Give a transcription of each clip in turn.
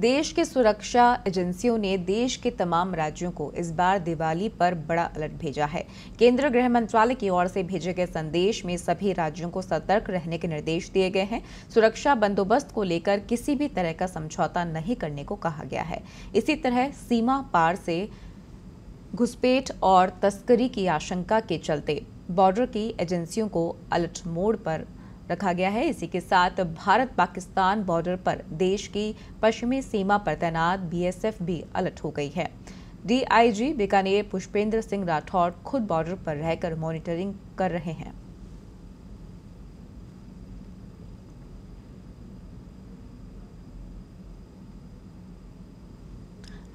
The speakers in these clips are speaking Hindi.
देश के सुरक्षा एजेंसियों ने देश के तमाम राज्यों को इस बार दिवाली पर बड़ा अलर्ट भेजा है केंद्रीय गृह मंत्रालय की ओर से भेजे गए संदेश में सभी राज्यों को सतर्क रहने के निर्देश दिए गए हैं सुरक्षा बंदोबस्त को लेकर किसी भी तरह का समझौता नहीं करने को कहा गया है इसी तरह सीमा पार से घुसपैठ और तस्करी की आशंका के चलते बॉर्डर की एजेंसियों को अलर्ट मोड पर रखा गया है इसी के साथ भारत पाकिस्तान बॉर्डर पर देश की पश्चिमी सीमा पर तैनात बीएसएफ भी अलर्ट हो गई है डीआईजी बीकानेर पुष्पेंद्र सिंह राठौर खुद बॉर्डर पर रहकर मॉनिटरिंग कर रहे हैं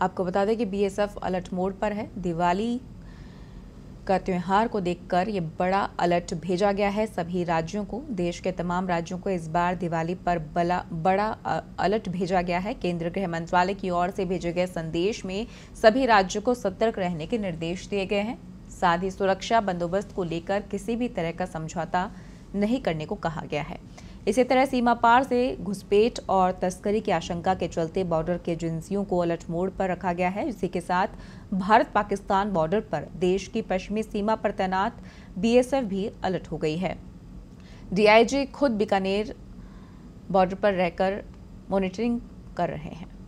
आपको बता दें कि बीएसएफ अलर्ट मोड पर है दिवाली का त्यौहार को देखकर ये बड़ा अलर्ट भेजा गया है सभी राज्यों को देश के तमाम राज्यों को इस बार दिवाली पर बला बड़ा अलर्ट भेजा गया है केंद्रीय गृह मंत्रालय की ओर से भेजे गए संदेश में सभी राज्यों को सतर्क रहने के निर्देश दिए गए हैं साथ ही सुरक्षा बंदोबस्त को लेकर किसी भी तरह का समझौता नहीं करने को कहा गया है इसी तरह सीमा पार से घुसपैठ और तस्करी की आशंका के चलते बॉर्डर की एजेंसियों को अलर्ट मोड पर रखा गया है इसी के साथ भारत पाकिस्तान बॉर्डर पर देश की पश्चिमी सीमा पर तैनात बीएसएफ भी अलर्ट हो गई है डीआईजी खुद बीकानेर बॉर्डर पर रहकर मॉनिटरिंग कर रहे हैं